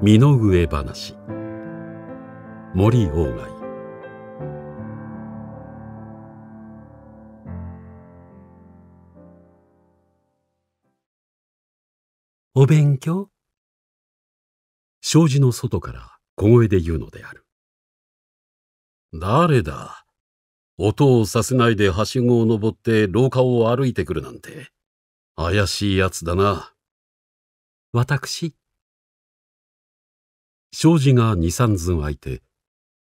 身の上話森鴎外お勉強障子の外から小声で言うのである誰だ音をさせないではしごを登って廊下を歩いてくるなんて怪しいやつだな私障子が二三寸開いて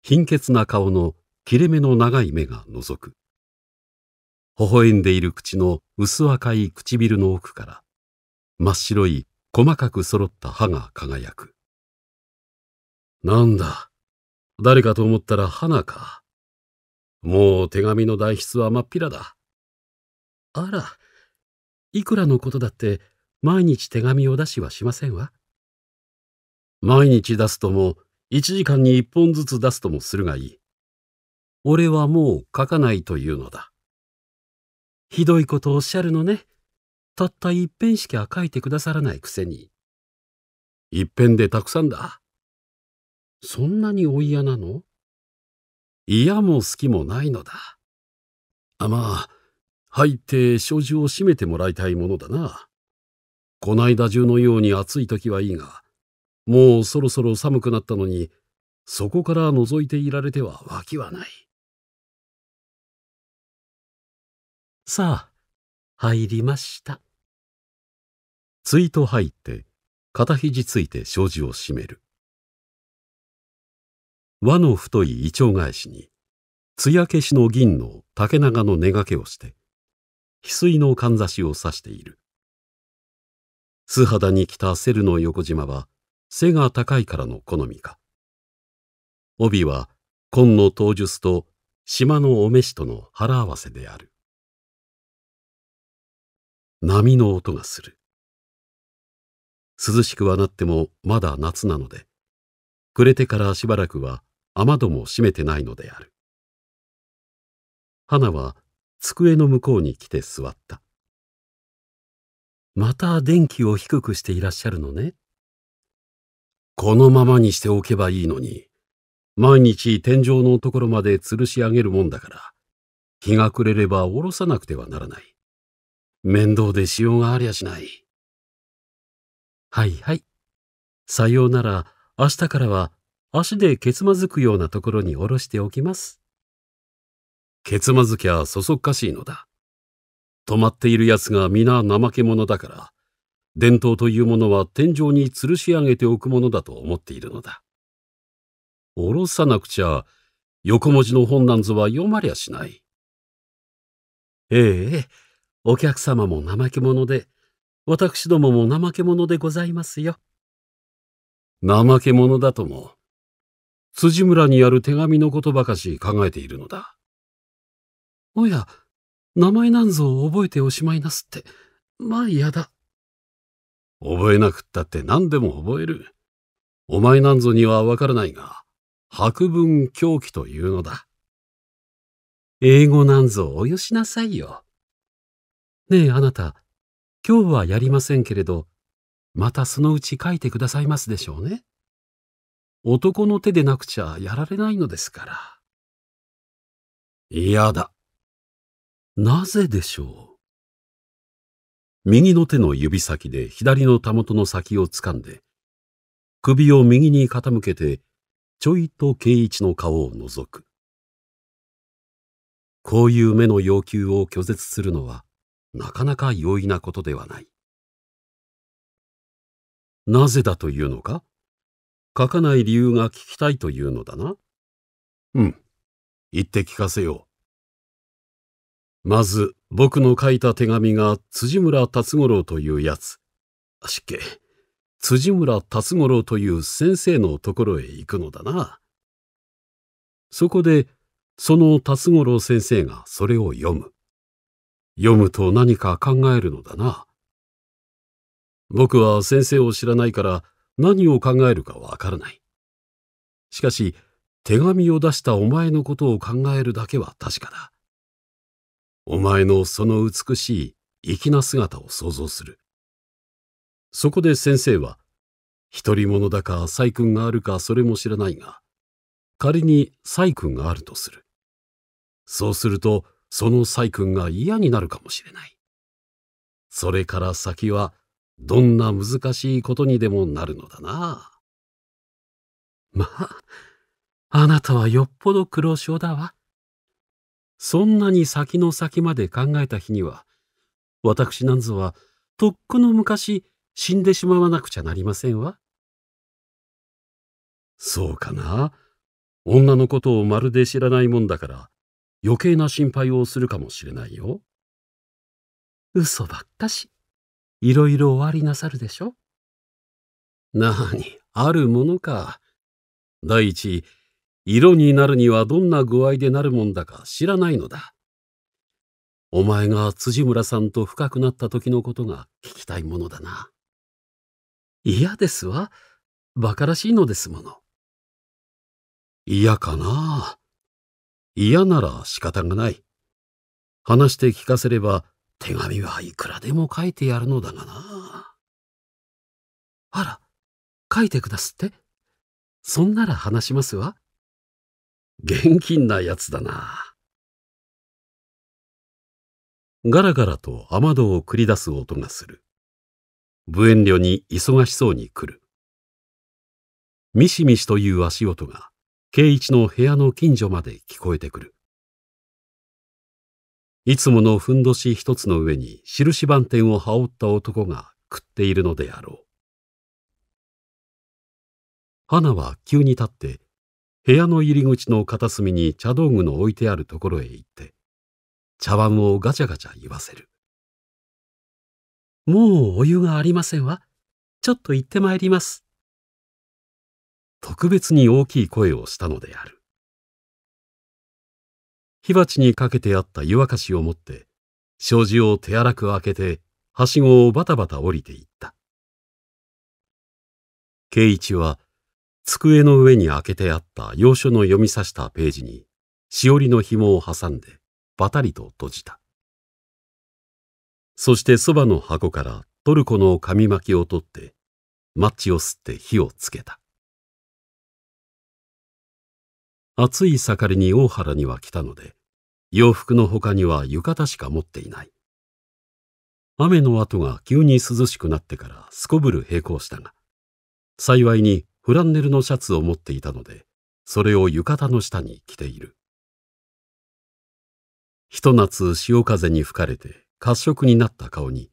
貧血な顔の切れ目の長い目が覗く微笑んでいる口の薄赤い唇の奥から真っ白い細かく揃った歯が輝くなんだ誰かと思ったら花かもう手紙の代筆は真っ平だあらいくらのことだって毎日手紙を出しはしませんわ。毎日出すとも、1時間に1本ずつ出すともするがいい。俺はもう書かないというのだ。ひどいことおっしゃるのね。たった一遍しか書いてくださらないくせに。一遍でたくさんだ。そんなにお嫌なの嫌も好きもないのだ。あまあ、入って障子を閉めてもらいたいものだな。こないだ中のように暑い時はいいが、もうそろそろ寒くなったのに、そこから覗いていられてはわきはない。さあ、入りました。ついと入って、肩肘ついて障子を閉める。輪の太いイチョウ返しに、艶消しの銀の竹長の根掛けをして、翡翠のかんざしを刺している。素肌に来たセルの横島は、背が高いからの好みか帯は紺の刀術と島のお召しとの腹合わせである波の音がする涼しくはなってもまだ夏なので暮れてからしばらくは雨戸も閉めてないのである花は机の向こうに来て座ったまた電気を低くしていらっしゃるのねこのままにしておけばいいのに、毎日天井のところまで吊るし上げるもんだから、日が暮れれば下ろさなくてはならない。面倒でしようがありゃしない。はいはい。さようなら、明日からは足でけつまずくようなところに下ろしておきます。けつまずきゃそそっかしいのだ。止まっている奴が皆怠け者だから、伝統というものは天井に吊るし上げておくものだと思っているのだ。おろさなくちゃ、横文字の本なんぞは読まりゃしない。ええ、お客様も怠け者で、私どもも怠け者でございますよ。怠け者だとも、辻村にある手紙のことばかし考えているのだ。おや、名前なんぞ覚えておしまいなすって、まあ嫌だ。覚えなくったって何でも覚える。お前なんぞにはわからないが、白文狂気というのだ。英語なんぞおよしなさいよ。ねえあなた、今日はやりませんけれど、またそのうち書いてくださいますでしょうね。男の手でなくちゃやられないのですから。嫌だ。なぜでしょう右の手の指先で左のたもとの先をつかんで、首を右に傾けて、ちょいと圭一の顔を覗く。こういう目の要求を拒絶するのは、なかなか容易なことではない。なぜだというのか書かない理由が聞きたいというのだな。うん。言って聞かせよう。まず、僕の書いた手紙が辻村達五郎というやつ。っけ、辻村達五郎という先生のところへ行くのだな。そこで、その達五郎先生がそれを読む。読むと何か考えるのだな。僕は先生を知らないから何を考えるかわからない。しかし、手紙を出したお前のことを考えるだけは確かだ。お前のその美しい粋な姿を想像する。そこで先生は、独り者だか細君があるかそれも知らないが、仮に細君があるとする。そうすると、その細君が嫌になるかもしれない。それから先は、どんな難しいことにでもなるのだな。まあ、あなたはよっぽど苦労症だわ。そんなに先の先まで考えた日には私なんぞはとっくの昔死んでしまわなくちゃなりませんわ。そうかな女のことをまるで知らないもんだから余計な心配をするかもしれないよ。嘘ばっかし。いろいろ終ありなさるでしょ。なに、あるものか。第一、色になるにはどんな具合でなるもんだか知らないのだ。お前が辻村さんと深くなった時のことが聞きたいものだな。嫌ですわ。馬鹿らしいのですもの。嫌かな。嫌なら仕方がない。話して聞かせれば手紙はいくらでも書いてやるのだがな。あら、書いてくだすってそんなら話しますわ。厳禁なやつだな。ガラガラと雨戸を繰り出す音がする。無遠慮に忙しそうに来る。ミシミシという足音が、圭一の部屋の近所まで聞こえてくる。いつものふんどし一つの上に印番点を羽織った男が食っているのであろう。花は急に立って部屋の入り口の片隅に茶道具の置いてあるところへ行って茶碗をガチャガチャ言わせる。もうお湯がありませんわ。ちょっと行ってまいります。特別に大きい声をしたのである。火鉢にかけてあった湯沸かしを持って、障子を手荒く開けて、はしごをバタバタ降りていった。圭一は机の上に開けてあった洋書の読みさしたページに、しおりの紐を挟んで、ばたりと閉じた。そしてそばの箱からトルコの紙巻きを取って、マッチを吸って火をつけた。暑い盛りに大原には来たので、洋服の他には浴衣しか持っていない。雨の後が急に涼しくなってからすこぶる並行したが、幸いにフランネルのシャツを持っていたのでそれを浴衣の下に着ているひと夏潮風に吹かれて褐色になった顔に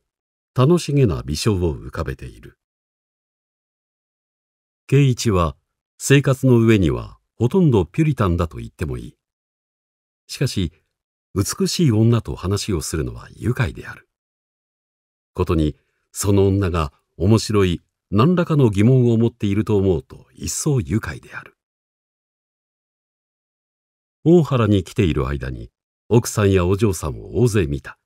楽しげな微笑を浮かべている圭一は生活の上にはほとんどピュリタンだと言ってもいいしかし美しい女と話をするのは愉快であることにその女が面白い何らかの疑問を持っていると思うと一層愉快である。大原に来ている間に奥さんやお嬢さんを大勢見た。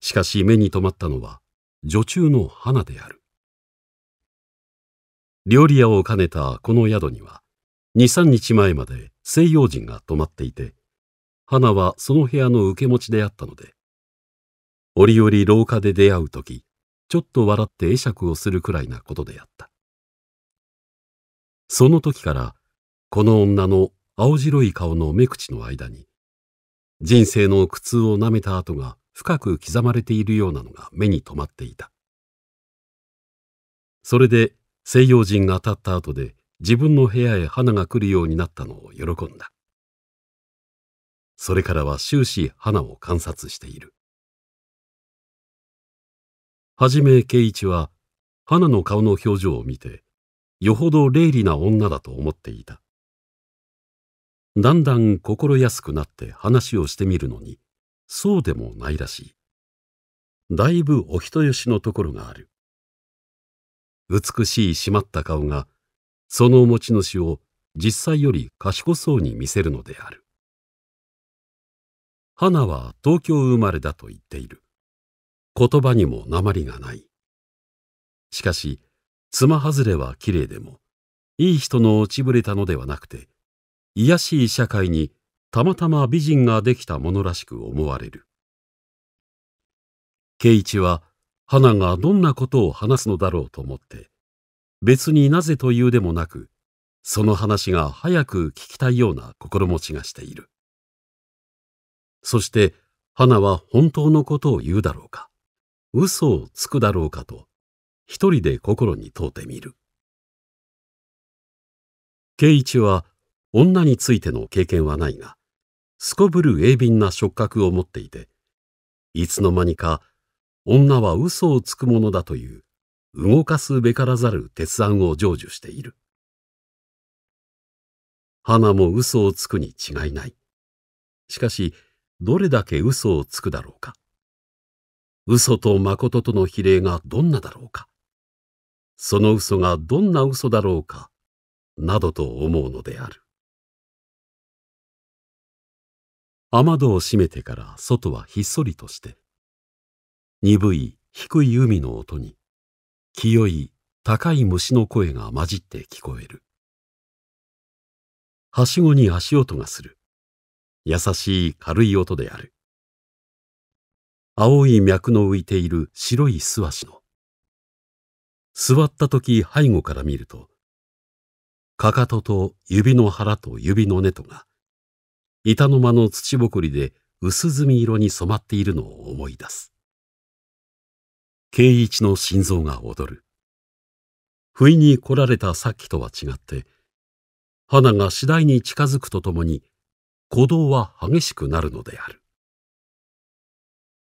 しかし目に留まったのは女中の花である。料理屋を兼ねたこの宿には23日前まで西洋人が泊まっていて花はその部屋の受け持ちであったので折々廊下で出会う時ちょっと笑って会釈をするくらいなことであった。その時から、この女の青白い顔の目口の間に、人生の苦痛を舐めた跡が深く刻まれているようなのが目に留まっていた。それで西洋人が当たった後で自分の部屋へ花が来るようになったのを喜んだ。それからは終始花を観察している。はじめ圭一は花の顔の表情を見てよほど霊利な女だと思っていただんだん心安くなって話をしてみるのにそうでもないらしいだいぶお人よしのところがある美しい締まった顔がその持ち主を実際より賢そうに見せるのである花は東京生まれだと言っている言葉にも鉛がない。しかし、妻外れは綺麗でも、いい人の落ちぶれたのではなくて、卑しい社会にたまたま美人ができたものらしく思われる。圭一は、花がどんなことを話すのだろうと思って、別になぜというでもなく、その話が早く聞きたいような心持ちがしている。そして、花は本当のことを言うだろうか。嘘をつくだろうかと一人で心に問うてみる圭一は女についての経験はないがすこぶる鋭敏な触覚を持っていていつの間にか女は嘘をつくものだという動かすべからざる鉄腕を成就している花も嘘をつくに違いないしかしどれだけ嘘をつくだろうか嘘と誠との比例がどんなだろうかその嘘がどんな嘘だろうかなどと思うのである雨戸を閉めてから外はひっそりとして鈍い低い海の音に清い高い虫の声が混じって聞こえるはしごに足音がする優しい軽い音である青い脈の浮いている白い素足の。座った時背後から見ると、かかとと指の腹と指の根とが、板の間の土ぼこりで薄墨色に染まっているのを思い出す。圭一の心臓が躍る。不意に来られたさっきとは違って、花が次第に近づくとともに、鼓動は激しくなるのである。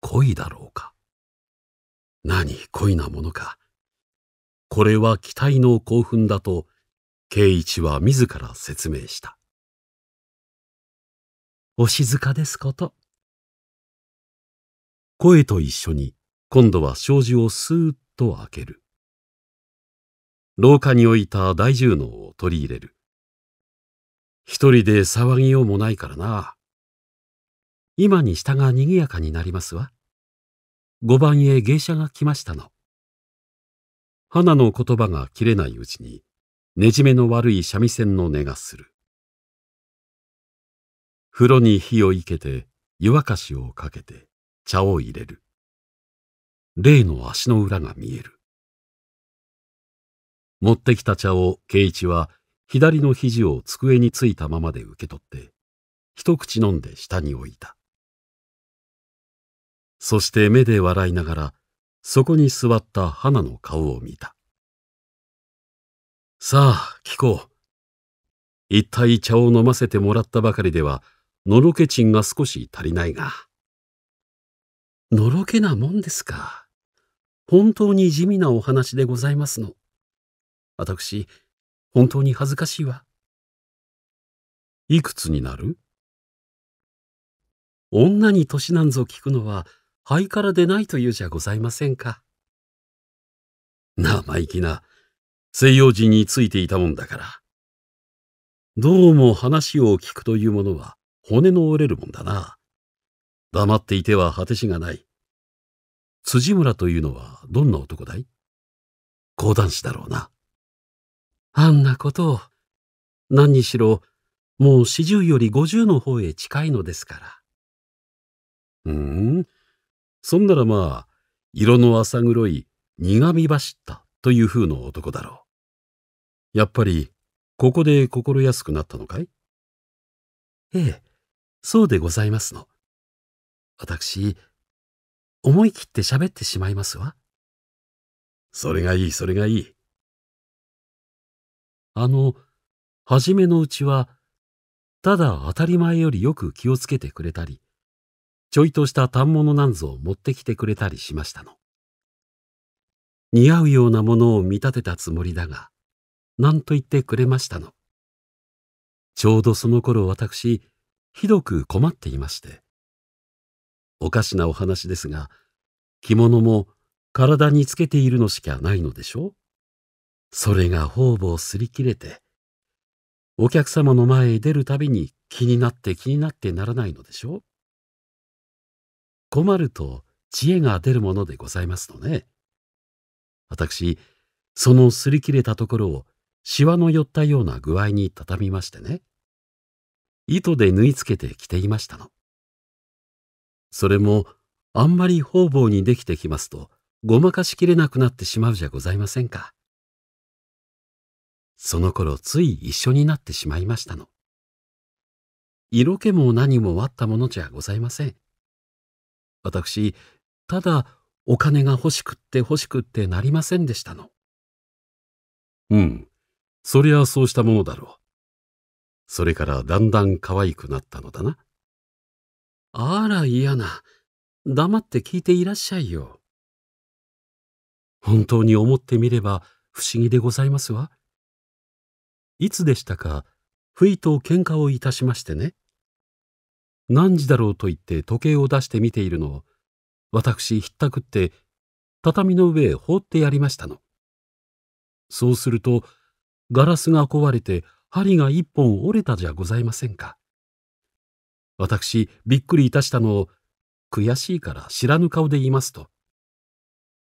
恋だろうか何恋なものかこれは期待の興奮だと圭一は自ら説明したお静かですこと声と一緒に今度は障子をスーッと開ける廊下に置いた大重脳を取り入れる一人で騒ぎようもないからな今に下が賑やかになりますわ。五番へ芸者が来ましたの。花の言葉が切れないうちに、ねじめの悪い三味線の音がする。風呂に火をいけて、湯沸かしをかけて、茶を入れる。例の足の裏が見える。持ってきた茶を圭一は左の肘を机についたままで受け取って、一口飲んで下に置いた。そして目で笑いながらそこに座った花の顔を見た。さあ、聞こう。一体茶を飲ませてもらったばかりでは、のろけ賃が少し足りないが。のろけなもんですか。本当に地味なお話でございますの。私、本当に恥ずかしいわ。いくつになる女に年なんぞ聞くのは肺から出ないというじゃございませんか。生意気な西洋人についていたもんだから。どうも話を聞くというものは骨の折れるもんだな。黙っていては果てしがない。辻村というのはどんな男だい講談師だろうな。あんなことを、何にしろ、もう四十より五十の方へ近いのですから。うんそんならまあ、色の浅黒い苦み走ったという風の男だろう。やっぱり、ここで心安くなったのかいええ、そうでございますの。私、思い切って喋ってしまいますわ。それがいい、それがいい。あの、初めのうちは、ただ当たり前よりよく気をつけてくれたり、ちょいとした反物なんぞを持ってきてくれたりしましたの。似合うようなものを見立てたつもりだが、何と言ってくれましたの。ちょうどその頃私、ひどく困っていまして。おかしなお話ですが、着物も体につけているのしかないのでしょそれが方々すり切れて、お客様の前へ出るたびに気になって気になってならないのでしょ困ると知恵が出るものでございますとね。私、その擦り切れたところをしわの寄ったような具合に畳みましてね。糸で縫い付けて着ていましたの。それもあんまり方々にできてきますとごまかしきれなくなってしまうじゃございませんか。その頃つい一緒になってしまいましたの。色気も何もあったものじゃございません。私、ただお金が欲しくって欲しくってなりませんでしたの。うん、そりゃそうしたものだろう。それからだんだん可愛くなったのだな。あら嫌な。黙って聞いていらっしゃいよ。本当に思ってみれば不思議でございますわ。いつでしたか、不意と喧嘩をいたしましてね。何時だろうと言って時計を出して見ているのを、私ひったくって畳の上へ放ってやりましたの。そうすると、ガラスが壊れて針が一本折れたじゃございませんか。私、びっくりいたしたのを、悔しいから知らぬ顔で言いますと。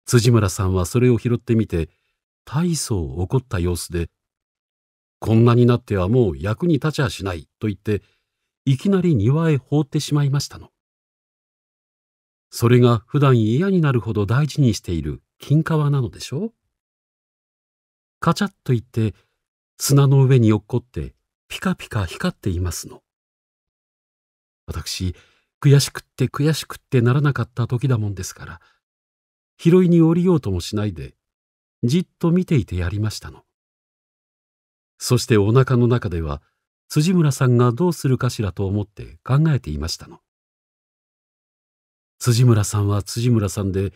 辻村さんはそれを拾ってみて、大層怒った様子で、こんなになってはもう役に立ちゃしないと言って、いきなり庭へ放ってしまいましたの。それが普段嫌になるほど大事にしている金皮なのでしょうカチャッと言って砂の上に落っこってピカピカ光っていますの。私、悔しくって悔しくってならなかった時だもんですから、拾いに降りようともしないで、じっと見ていてやりましたの。そしてお腹の中では、辻村さんがどうするかしらと思って考えていましたの。辻村さんは辻村さんで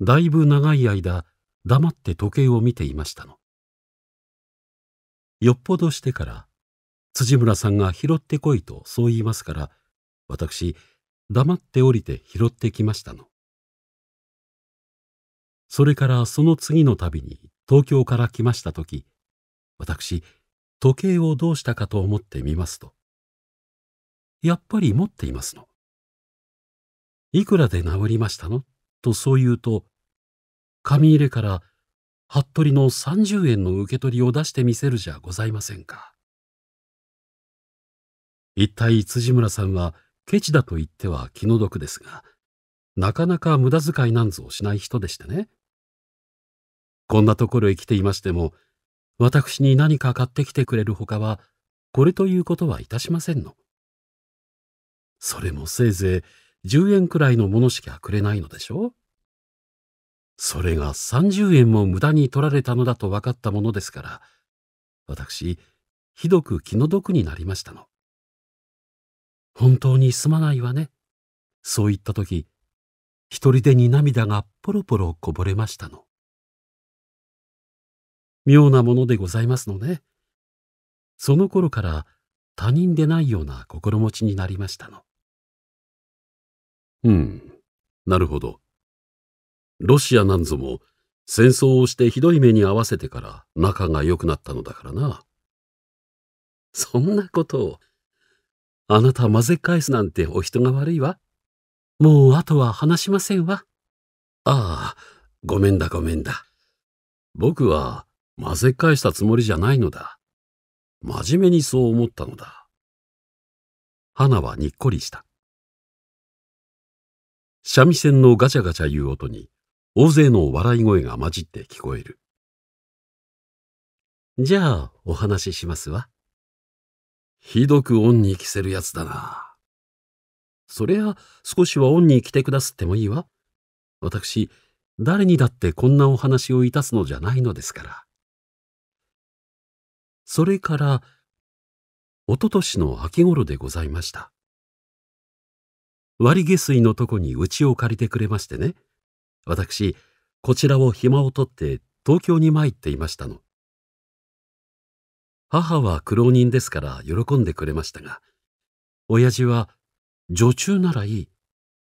だいぶ長い間黙って時計を見ていましたの。よっぽどしてから辻村さんが拾ってこいとそう言いますから私黙って降りて拾ってきましたの。それからその次のびに東京から来ました時私時計をどうしたかと思ってみますと、やっぱり持っていますの。いくらで治りましたのとそう言うと、紙入れから服部の30円の受け取りを出してみせるじゃございませんか。一体辻村さんはケチだと言っては気の毒ですが、なかなか無駄遣いなんぞをしない人でしてね。こんなところへ来ていましても、私に何か買ってきてくれるほかは、これということはいたしませんの。それもせいぜい十円くらいのものしかくれないのでしょうそれが三十円も無駄に取られたのだと分かったものですから、私、ひどく気の毒になりましたの。本当にすまないわね。そう言った時、一人でに涙がポロポロこぼれましたの。妙なものでございますのね。その頃から他人でないような心持ちになりましたの。うん、なるほど。ロシアなんぞも戦争をしてひどい目に遭わせてから仲が良くなったのだからな。そんなことを。あなた混ぜ返すなんてお人が悪いわ。もうあとは話しませんわ。ああ、ごめんだごめんだ。僕は混ぜ返したつもりじゃないのだ。真面目にそう思ったのだ。花はにっこりした。三味線のガチャガチャいう音に大勢の笑い声が混じって聞こえる。じゃあお話ししますわ。ひどく恩に着せるやつだな。そりゃ少しは恩に着てくだすってもいいわ。私、誰にだってこんなお話をいたすのじゃないのですから。それから、おととしの秋頃でございました。割下水のとこに家を借りてくれましてね。私、こちらを暇を取って東京に参っていましたの。母は苦労人ですから喜んでくれましたが、親父は、女中ならいい、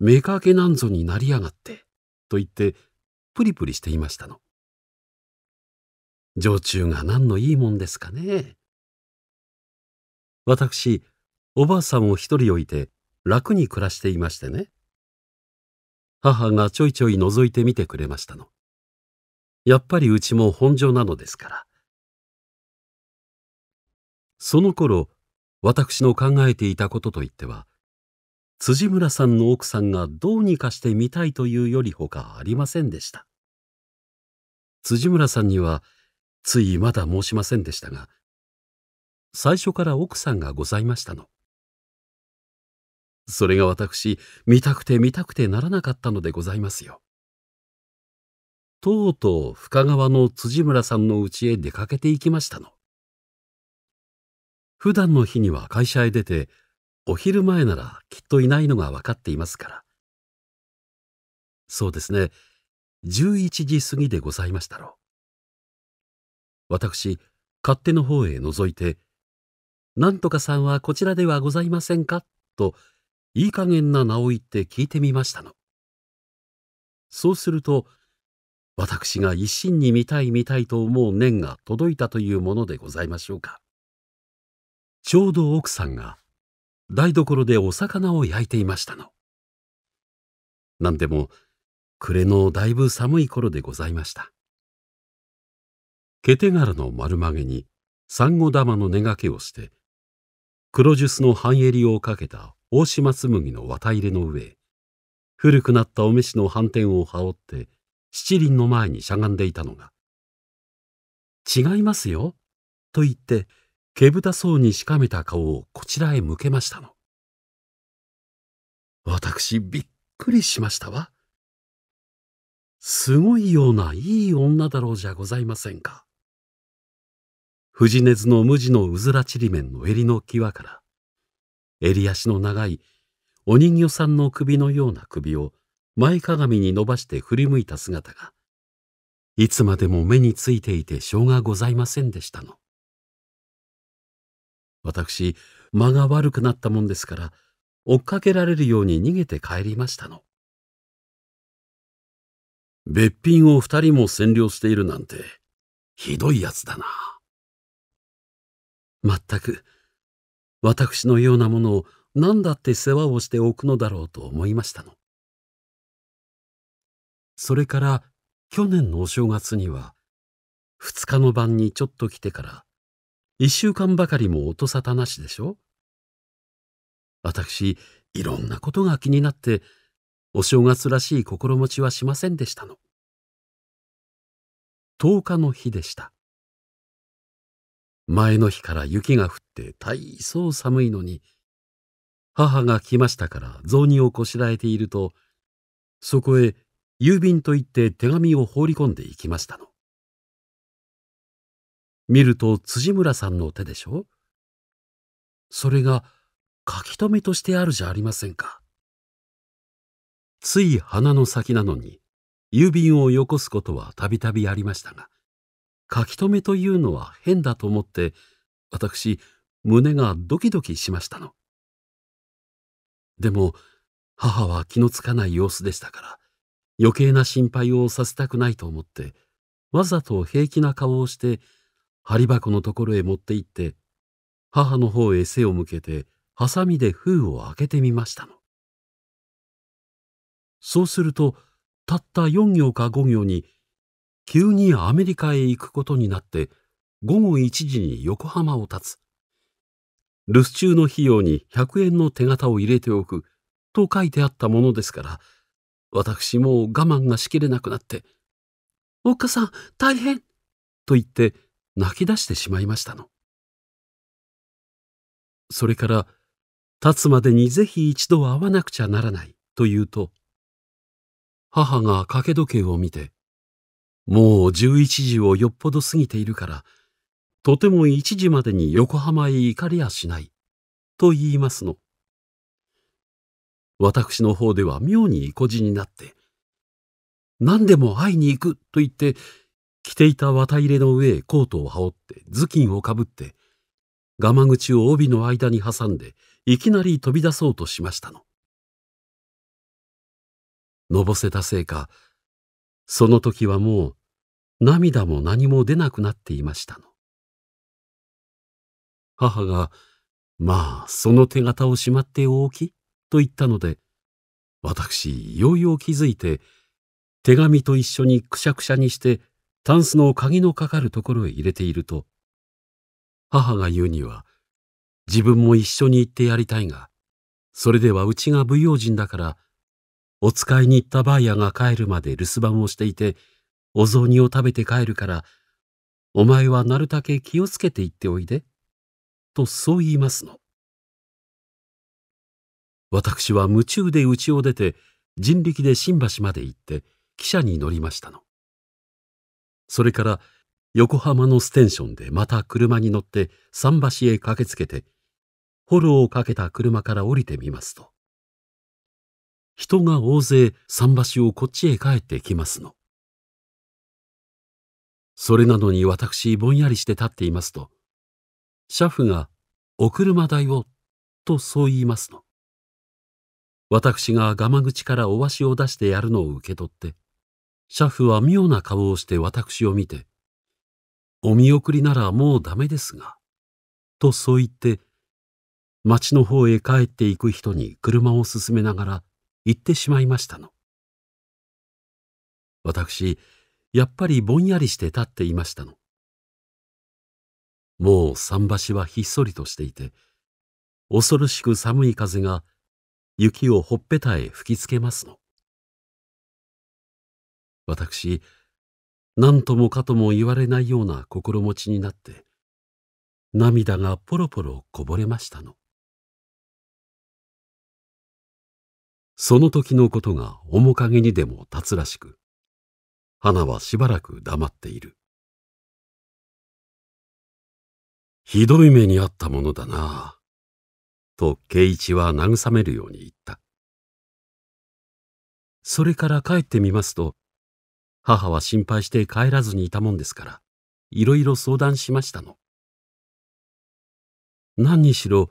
妾なんぞになりやがって、と言って、プリプリしていましたの。常駐が何のいいもんですかね。私、おばあさんを一人置いて楽に暮らしていましてね。母がちょいちょい覗いてみてくれましたの。やっぱりうちも本所なのですから。その頃、私の考えていたことといっては、辻村さんの奥さんがどうにかしてみたいというよりほかありませんでした。辻村さんにはついまだ申しませんでしたが最初から奥さんがございましたのそれが私見たくて見たくてならなかったのでございますよとうとう深川の辻村さんの家へ出かけていきましたの普段の日には会社へ出てお昼前ならきっといないのが分かっていますからそうですね11時過ぎでございましたろう私、勝手の方へ覗いて、なんとかさんはこちらではございませんかと、いい加減な名を言って聞いてみましたの。そうすると、私が一心に見たい見たいと思う念が届いたというものでございましょうか。ちょうど奥さんが台所でお魚を焼いていましたの。なんでも暮れのだいぶ寒い頃でございました。ケテガラの丸曲げにサンゴ玉の根掛けをして黒ジュスの半襟をかけた大島紬の綿入れの上古くなったお召しの斑点を羽織って七輪の前にしゃがんでいたのが「違いますよ」と言って毛ぶたそうにしかめた顔をこちらへ向けましたの。私びっくりしましたわ。すごいようないい女だろうじゃございませんか。藤根津の無地のうずらちりめんの襟の際から襟足の長いお人形さんの首のような首を前かがみに伸ばして振り向いた姿がいつまでも目についていてしょうがございませんでしたの。私間が悪くなったもんですから追っかけられるように逃げて帰りましたの。べっぴんを二人も占領しているなんてひどいやつだな。まったく私のようなものを何だって世話をしておくのだろうと思いましたの。それから去年のお正月には2日の晩にちょっと来てから1週間ばかりも音沙汰なしでしょ私いろんなことが気になってお正月らしい心持ちはしませんでしたの。10日の日でした。前の日から雪が降って大層寒いのに母が来ましたから雑煮をこしらえているとそこへ郵便と言って手紙を放り込んでいきましたの。見ると辻村さんの手でしょそれが書き留めとしてあるじゃありませんか。つい鼻の先なのに郵便をよこすことはたびたびありましたが書き留めというのは変だと思って私胸がドキドキしましたの。でも母は気のつかない様子でしたから余計な心配をさせたくないと思ってわざと平気な顔をして針箱のところへ持って行って母の方へ背を向けてハサミで封を開けてみましたの。そうするとたった4行か5行に急にアメリカへ行くことになって午後1時に横浜を立つ留守中の費用に100円の手形を入れておくと書いてあったものですから私もう我慢がしきれなくなって「おっかさん大変!」と言って泣き出してしまいましたの。それから立つまでにぜひ一度会わなくちゃならないと言うと母が掛け時計を見てもう11時をよっぽど過ぎているから、とても1時までに横浜へ行かれやしない、と言いますの。私の方では妙に意固地になって、何でも会いに行くと言って、着ていた綿入れの上へコートを羽織って、頭巾をかぶって、ガマ口を帯の間に挟んで、いきなり飛び出そうとしましたの。のぼせたせいか、その時はもう涙も何も出なくなっていましたの。母が、まあ、その手形をしまっておき、と言ったので、私、ようよう気づいて、手紙と一緒にくしゃくしゃにして、タンスの鍵のかかるところへ入れていると、母が言うには、自分も一緒に行ってやりたいが、それではうちが不用心だから、お使いに行ったバーヤが帰るまで留守番をしていて、お雑煮を食べて帰るから、お前はなるたけ気をつけて行っておいで。とそう言いますの。私は夢中で家を出て、人力で新橋まで行って、汽車に乗りましたの。それから横浜のステンションでまた車に乗って桟橋へ駆けつけて、フォローをかけた車から降りてみますと、人が大勢桟橋をこっちへ帰ってきますの。それなのに私ぼんやりして立っていますと、シャフがお車代をとそう言いますの。私が釜口からお足を出してやるのを受け取って、シャフは妙な顔をして私を見て、お見送りならもうダメですが、とそう言って、町の方へ帰っていく人に車を進めながら、言ってしまいましたの。私、やっぱりぼんやりして立っていましたの。もう桟橋はひっそりとしていて、恐ろしく寒い風が雪をほっぺたへ吹きつけますの。私、何ともかとも言われないような心持ちになって、涙がポロポロこぼれましたの。その時のことが面影にでも立つらしく花はしばらく黙っているひどい目にあったものだなと圭一は慰めるように言ったそれから帰ってみますと母は心配して帰らずにいたもんですからいろいろ相談しましたの何にしろ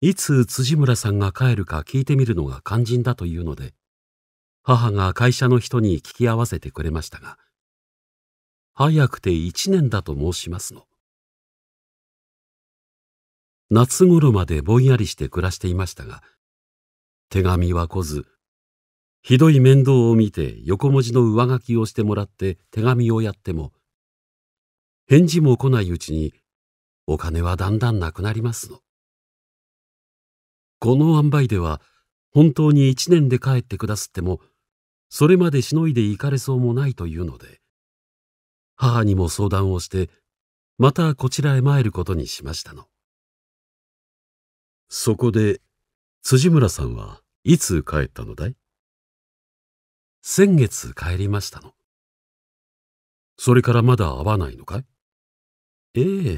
いつ辻村さんが帰るか聞いてみるのが肝心だというので、母が会社の人に聞き合わせてくれましたが、早くて一年だと申しますの。夏頃までぼんやりして暮らしていましたが、手紙は来ず、ひどい面倒を見て横文字の上書きをしてもらって手紙をやっても、返事も来ないうちにお金はだんだんなくなりますの。この塩梅では本当に一年で帰ってくだすってもそれまでしのいでいかれそうもないというので母にも相談をしてまたこちらへ参ることにしましたのそこで辻村さんはいつ帰ったのだい先月帰りましたのそれからまだ会わないのかいええ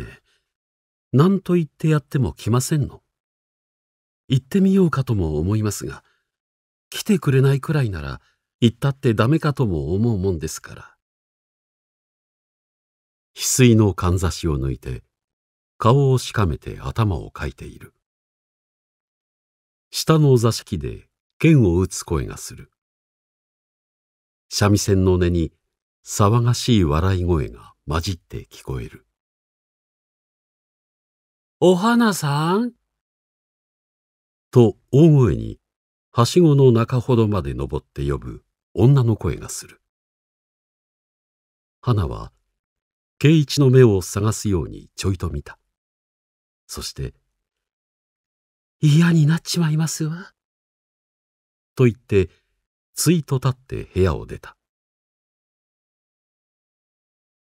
何と言ってやっても来ませんの行ってみようかとも思いますが、来てくれないくらいなら行ったってダメかとも思うもんですから。翡翠のかんざしを抜いて、顔をしかめて頭をかいている。下の座敷で剣を打つ声がする。三味線の音に騒がしい笑い声が混じって聞こえる。お花さんと大声に、はしごの中ほどまで登って呼ぶ女の声がする。花は、圭一の目を探すようにちょいと見た。そして、嫌になっちまいますわ。と言って、ついと立って部屋を出た。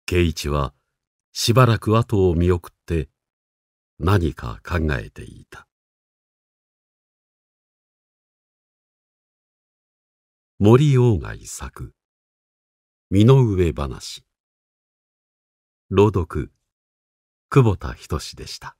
圭一は、しばらく後を見送って、何か考えていた。森鴎外作身の上話朗読久保田仁でした